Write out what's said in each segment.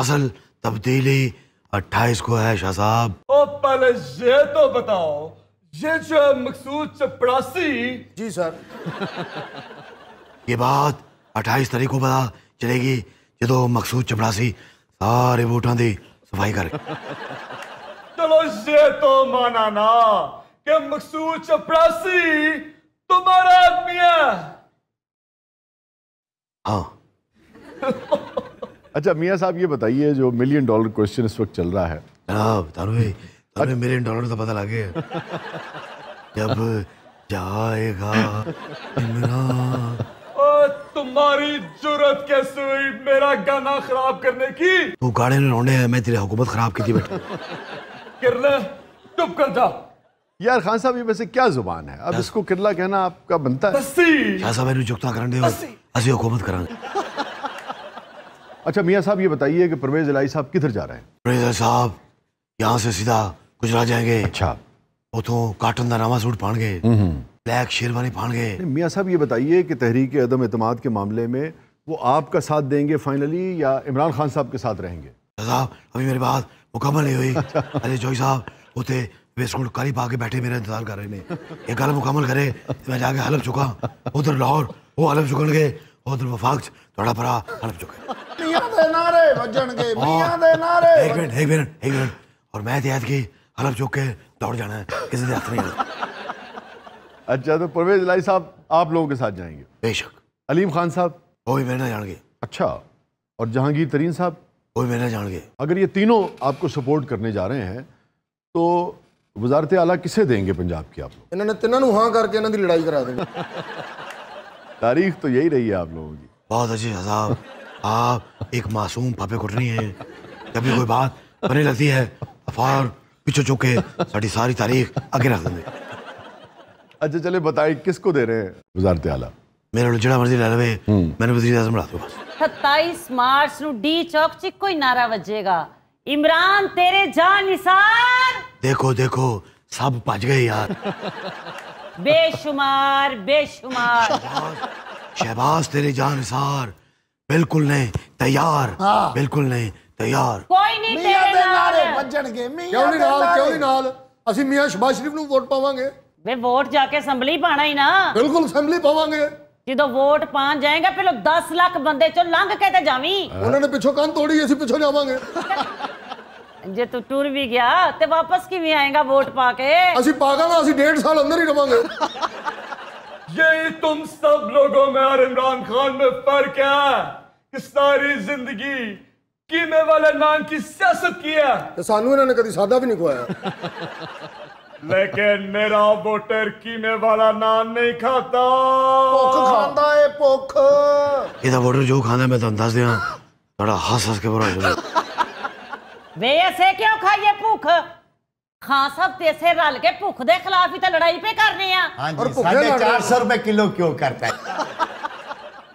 असल तब्दीली अट्ठाईस को है शाह साहब ओ पहले ये तो बताओ ये जो मकसूद चपरासी जी सर ये बात अट्ठाईस तारीख को पता चलेगी ये तो मकसूद चपरासी सारे बूटा दी सफाई कर चलो ये तो माना ना कि मकसूद चपरासी तुम्हारा आदमी है हाँ अच्छा मियाँ साहब ये बताइए जो मिलियन डॉलर क्वेश्चन इस वक्त चल रहा है तारू मिलियन डॉलर तो पता लगे जब जाएगा ओ तुम्हारी जरूरत कैसे हुई मेरा गाना खराब करने की तू गाड़े ने लौटे हैं मैं तेरी हुकूमत खराब की थी बेटा किरला चुप कर जा यार खान साहब ये वैसे क्या जुबान है अब इसको किरला कहना आपका बनता है साहब मैंने चुकता करने असि हुकूमत करा अच्छा मियाँ साहब ये बताइए कि परवेज इलाई साहब किधर जा रहे हैं परवेज साहब यहाँ से सीधा गुजरा जाएंगे अच्छा वो तो काटन ਨਵਾਂ ਸੂਟ ਪਾਣਗੇ ਹੂੰ ब्लैक शेरवानी ਪਾਣਗੇ मियाँ साहब ये बताइए कि तहरीक अदम अतम के मामले में वो आपका साथ देंगे फाइनली या इमरान खान साहब के साथ रहेंगे साहब अभी मेरी बात मुकम्मल नहीं हुई अच्छा। अरे जोई साहब उतरे वेस्टकोट काली पा के बैठे मेरा इंतजार कर रहे हैं ये गल मुकम्मल करे तो मैं जाके हलफ चुका उधर लाहौर वो हलफ चुकन गए उधर वफाक थोड़ा भरा हलफ चुका और मैं की हलफ के दौड़ जाना है किसी से हाथ नहीं अच्छा तो परवेज लाई साहब आप लोगों के साथ जाएंगे बेशक अलीम खान साहब वो भी जान गए अच्छा और जहांगीर तरीन साहब वो भी मेरे जान गए अगर ये तीनों आपको सपोर्ट करने जा रहे हैं तो वजारत आला किसे देंगे पंजाब की आप लोग इन्होंने तीनों हाँ करके लड़ाई करा देंगे तारीख तो यही रही है आप लोगों की बहुत अच्छी साहब आप एक मासूम पापे कुटनी है कभी कोई बात बने लगती है अफार पीछे चुके साड़ी सारी तारीख आगे रख देंगे अच्छा चले बताइए किसको दे रहे हैं वजारत आला ਮੇਰਾ ਜਿਹੜਾ मर्जी ਲੈ ਲਵੇ हम्म। मैंने ਵਜ਼ੀਰ आजम ਬਣਾ ਦਿਓ ਬਸ 27 ਮਾਰਚ ਨੂੰ ਡੀ ਚੌਕ 'ਚ ਕੋਈ ਨਾਰਾ ਵੱਜੇਗਾ ਇਮਰਾਨ ਤੇਰੇ ਜਾਨ ਨਿਸਾਰ देखो ਦੇਖੋ ਸਭ ਭੱਜ ਗਏ ਯਾਰ बेशुमार बेशुमार शहबाज तेरे जान निसार ਬਿਲਕੁਲ ਨਹੀਂ ਤਿਆਰ ਬਿਲਕੁਲ ਨਹੀਂ ਤਿਆਰ ਕੋਈ ਨਹੀਂ ਤੇਰੇ ਨਾਲ ਵੱਜਣਗੇ ਕਿਉਂ ਨਹੀਂ ਨਾਲ ਕਿਉਂ ਨਹੀਂ ਨਾਲ ਅਸੀਂ ਮੀਆਂ ਸ਼ਬਾਸ਼ ਸ਼ਰੀਫ ਨੂੰ ਵੋਟ ਪਾਵਾਂਗੇ ਵੇ ਵੋਟ ਜਾ ਕੇ ਅਸੈਂਬਲੀ ਪਾਣਾ ਹੀ ਨਾ ਬਿਲਕੁਲ ਅਸੈਂਬਲੀ ਪਾਵਾਂਗੇ ਜਦੋਂ ਵੋਟ ਪਾਣ ਜਾਏਗਾ ਫਿਰ 10 ਲੱਖ ਬੰਦੇ ਚੋਂ ਲੰਘ ਕੇ ਤੇ ਜਾਵੀਂ ਉਹਨਾਂ ਨੇ ਪਿੱਛੋਂ ਕੰਨ ਤੋੜੀ ਅਸੀਂ ਪਿੱਛੋਂ ਜਾਵਾਂਗੇ ਜੇ ਤੂੰ ਟੁਰ ਵੀ ਗਿਆ ਤੇ ਵਾਪਸ ਕਿਵੇਂ ਆਏਗਾ ਵੋਟ ਪਾ ਕੇ ਅਸੀਂ ਪਾਗਲ ਅਸੀਂ 1.5 ਸਾਲ ਅੰਦਰ ਹੀ ਰਵਾਂਗੇ यही तुम सब लोगों में और इमरान खान में फर्क है ਸਾਰੀ ਜ਼ਿੰਦਗੀ ਕਿਵੇਂ ਵਾਲਾ ਨਾਮ ਕੀ ਸਿਆਸਤ ਕੀਆ ਤੇ ਸਾਨੂੰ ਇਹਨਾਂ ਨੇ ਕਦੀ ਸਾਦਾ ਵੀ ਨਹੀਂ ਖਵਾਇਆ लेकिन मेरा वोटर कीमे वाला नान नहीं खाता ਭੁੱਖ ਖਾਂਦਾ ਏ ਭੁੱਖ ਇਹਦਾ ਵੋਟਰ ਜੋ ਖਾਂਦਾ ਮੈਂ ਤੁਹਾਨੂੰ ਦੱਸ ਦਿਆਂ ਬੜਾ ਹੱਸ ਹੱਸ ਕੇ ਬੁਰਾ ਹੋ ਜਾਂਦਾ ਵੇ ਐਸੇ ਕਿਉਂ ਖਾਈਏ ਭੁੱਖ ਖਾਂ ਸਭ ਤੇ ਇਸੇ ਰਲ ਕੇ ਭੁੱਖ ਦੇ ਖਿਲਾਫ ਹੀ ਤਾਂ ਲੜਾਈ ਪੇ ਕਰਨੇ ਆ ਹਾਂਜੀ 450 ਰੁਪਏ ਕਿਲੋ ਕਿਉਂ ਕਰਤਾ ਹੈ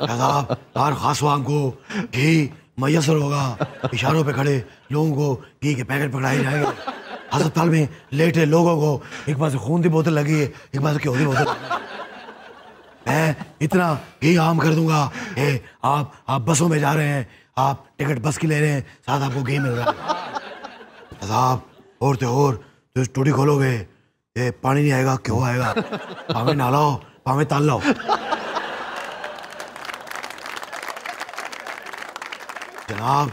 यार खासवान को घी मैसर होगा इशारों पे खड़े लोगों को घी के पैकेट पकड़ाए जाएंगे अस्पताल में लेटे लोगों को एक बार से तो खून की बोतल लगी है एक बार क्यों तो की बोतल मैं इतना घी आम कर दूंगा ए, आप आप बसों में जा रहे हैं आप टिकट बस की ले रहे हैं साथ आपको घी मिल रहा है और तो और तो टूटी खोलोगे ये पानी नहीं आएगा क्यों आएगा पावे नहाओ पावे ताल लाओ जनाब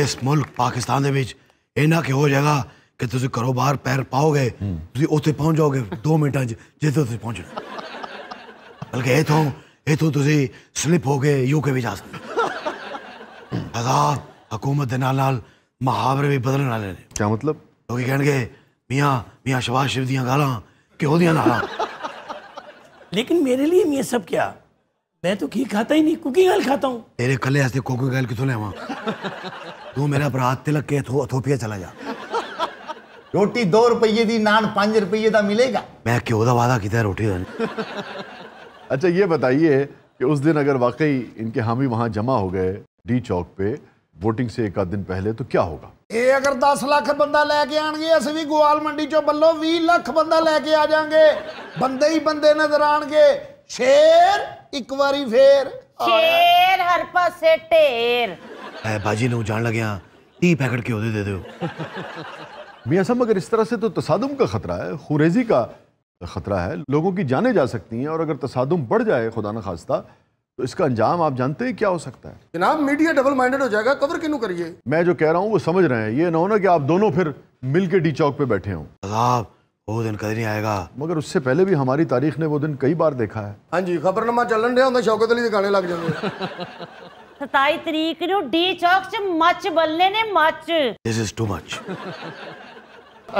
इस मुल्क पाकिस्तान के बीच इन्ना क्यों हो जाएगा कि तुम कारोबार पैर पाओगे उसे पहुँच जाओगे दो मिनटा जिते पहुँचना बल्कि इतों इतों तुम स्लिप हो गए यूके भी जा सकते आजाद हुकूमत के नाल, मुहावरे भी बदलने वाले ने क्या मतलब लोग कह मियाँ मियाँ सुभाष शिव दियाँ गाल घ्यो दियाँ नाल लेकिन मेरे लिए मियाँ सब क्या मैं तो घी खाता ही नहीं कुकिंग ऑयल खाता हूँ तेरे कले ऐसे कुकिंग ऑयल कितने वहाँ तू मेरा अपराध तिलक के थो, थोपिया चला जा रोटी दो रुपये दी नान पांच रुपये का मिलेगा मैं क्यों दा वादा किया रोटी देने अच्छा ये बताइए कि उस दिन अगर वाकई इनके हामी वहाँ जमा हो गए डी चौक पे वोटिंग से एक आध दिन पहले तो क्या होगा ये अगर दस लाख बंदा लेके आएंगे ਆਣਗੇ भी ਵੀ मंडी चो ਚੋਂ ਬੱਲੋ 20 बंदा लेके आ जाएंगे बंदे ही बंदे नजर आएंगे ਸ਼ੇਰ ਇੱਕ ਵਾਰੀ ਫੇਰ ਸ਼ੇਰ ਹਰ ਪਾਸੇ ਢੇਰ ਐ ਬਾਜੀ ਨੂੰ ਜਾਣ ਲਗਿਆ 30 पैकेट ਕਿਉਂ ਦੇ दे दो मियां साहब मगर इस तरह से तो तसादुम का ख़तरा है खुरेजी का ख़तरा है लोगों की जाने जा सकती हैं और अगर तसादुम बढ़ जाए खुदा न खास्ता तो इसका अंजाम आप जानते हैं क्या हो सकता है जनाब मीडिया डबल माइंडेड हो जाएगा कवर क्यों करिए मैं जो कह रहा हूँ वो समझ रहे हैं ये ना हो ना कि आप दोनों फिर मिल के डी चौक पे बैठे हों वो दिन कभी नहीं आएगा मगर उससे पहले भी हमारी तारीख ने वो दिन कई बार देखा है हाँ जी खबरनामा चलन रहा शौकत अली दिखाने लग जाए सताई तरीक नो डी चौक से मच बलने ने much this is too much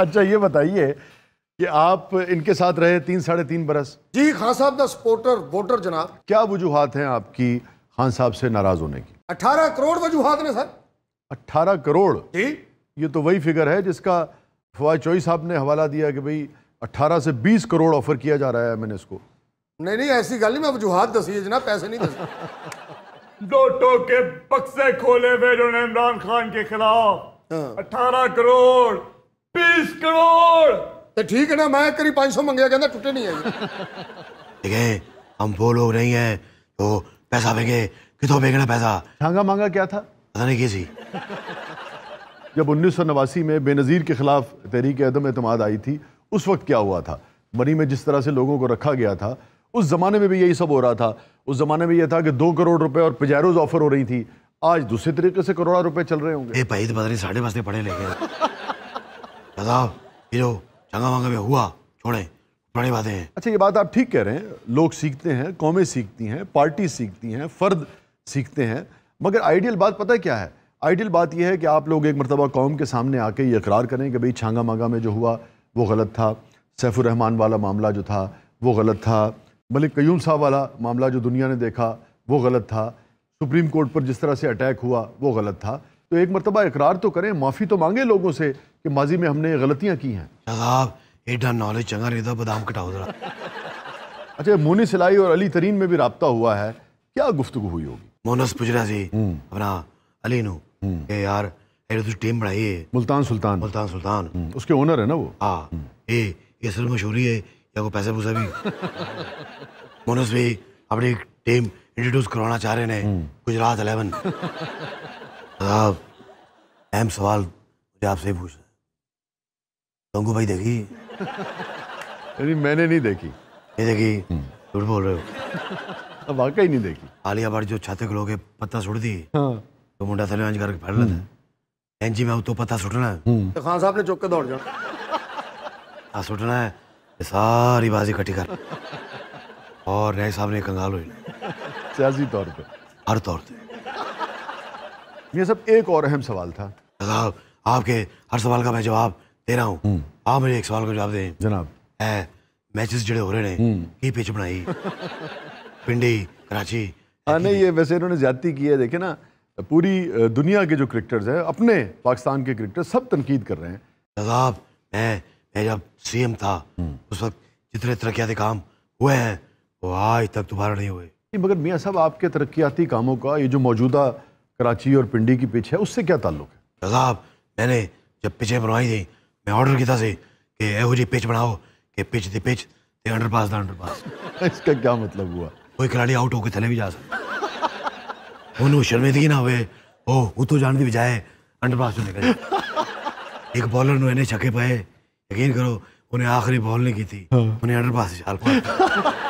अच्छा ये बताइए कि आप इनके साथ रहे तीन साढ़े तीन बरस जी खान साहब का सपोर्टर वोटर जनाब क्या वजूहत हैं आपकी खान साहब से नाराज होने की अठारह करोड़ वजूहत ने सर अट्ठारह करोड़ जी ये तो वही फिगर है जिसका फवाद चौई साहब ने हवाला दिया कि भाई 18 से 20 करोड़ ऑफर किया जा रहा है मैंने इसको नहीं नहीं ऐसी गल नहीं मैं वजूहत दसी जना पैसे नहीं दसी दो टोके पक्से खोले हुए इन्होंने इमरान खान के खिलाफ हाँ। अठारह करोड़ बीस करोड़ तो ठीक है ना मैं करीब पांच सौ मंगया कहना टूटे नहीं है देखे हम वो लोग नहीं है तो पैसा फेंगे कितों फेंकना पैसा ठांगा मांगा क्या था पता नहीं किसी जब उन्नीस में बेनज़ीर के ख़िलाफ़ तहरीक अदम अतमाद आई थी उस वक्त क्या हुआ था मनी में जिस तरह से लोगों को रखा गया था उस ज़माने में भी यही सब हो रहा था उस ज़माने में यह था कि दो करोड़ रुपए और पजारोज ऑफर हो रही थी आज दूसरे तरीके से करोड़ा रुपए चल रहे होंगे भाई तो साढ़े वास्ते पड़े ले गए बताओ चंगा वंगा में हुआ छोड़े पुरानी बातें हैं अच्छा ये बात आप ठीक कह रहे हैं लोग सीखते हैं कौमें सीखती हैं पार्टी सीखती हैं फ़र्द सीखते हैं मगर आइडियल बात पता है क्या है आइडियल बात यह है कि आप लोग एक मरतबा कौम के सामने आके ये इकरार करें कि भाई छांगा मांगा में जो हुआ वो गलत था सैफुररहमान वाला मामला जो था वो गलत था मलिक क्यूम साहब वाला मामला जो दुनिया ने देखा वो गलत था सुप्रीम कोर्ट पर जिस तरह से अटैक हुआ वो गलत था तो एक मरतबा इकरार तो करें माफ़ी तो मांगे लोगों से कि माजी में हमने गलतियाँ की हैं एडा नॉलेज चंगा रेदा तो बदाम कटाओ अच्छा मोनी सिलाई और अली तरीन में भी रबता हुआ है क्या गुफ्तु हुई होगी मोनस पुजरा जी हम्म। अपना अली नू हम्म। ए यार ये तो टीम बनाई है मुल्तान सुल्तान मुल्तान सुल्तान हम्म, उसके ओनर है ना वो हाँ हम्म। ए ये सिर्फ मशहूरी है या कोई पैसे पूसा भी मोनस भाई अपनी एक टीम इंट्रोड्यूस करवाना चाह रहे हैं गुजरात अलेवन साहब अहम सवाल मुझे आपसे ही पूछ गंगू भाई देखी नहीं मैंने नहीं देखी ये देखी झूठ बोल रहे हो वाकई नहीं देखी आलिया भट्ट जो छाते खिलो पत्ता सुड़ दी हाँ। तो मुंडा साले इंज करके फड़ लेता है हम्म। इंजी मैं तो पता सुटना है हम्म। तो खान साहब ने चुक के दौड़ जाना आ सुटना है सारी बाजी इकट्ठी कर और नए साहब ने कंगाल हो सियासी तौर पे हर तौर पे ये सब एक और अहम सवाल था साहब आपके हर सवाल का मैं जवाब दे रहा हूँ हम्म। आप मुझे एक सवाल का जवाब दें जनाब है मैचेस जड़े हो रहे हैं की पिच बनाई पिंडी कराची हाँ, नहीं ये वैसे इन्होंने ज्यादा की है देखे ना पूरी दुनिया के जो क्रिकेटर्स हैं अपने पाकिस्तान के क्रिकेटर सब तनकीद कर रहे हैं जनाब मैं मैं जब सीएम था हम्म। उस वक्त जितने तरक्याती काम हुए हैं वो आज तक दोबारा नहीं हुए मगर मियाँ साहब आपके तरक्याती कामों का ये जो मौजूदा कराची और पिंडी की पिच है उससे क्या ताल्लुक है शज़ाब मैंने जब पिचें बनवाई थी मैं ऑर्डर किया था कि एहो जी पिच बनाओ कि pitch the pitch underpass दंडर पास इसका क्या मतलब हुआ कोई खिलाड़ी आउट होकर चले भी जा सकता ਉਹਨੂੰ ਸ਼ਰਮਿੰਦਗੀ ਨਾ ਹੋਵੇ ਉਹ ਉਤੋਂ ਜਾਣ ਦੀ ਬਜਾਏ ਅੰਡਰਪਾਸ ਤੋਂ ਨਿਕਲ ਇੱਕ ਬੋਲਰ ਨੂੰ ਇਹਨੇ ਛੱਕੇ ਪਏ ਯਕੀਨ ਕਰੋ ਉਹਨੇ ਆਖਰੀ ਬੋਲ ਨਹੀਂ ਕੀਤੀ ਉਹਨੇ ਅੰਡਰਪਾਸ ਛਾਲ ਪਾਈ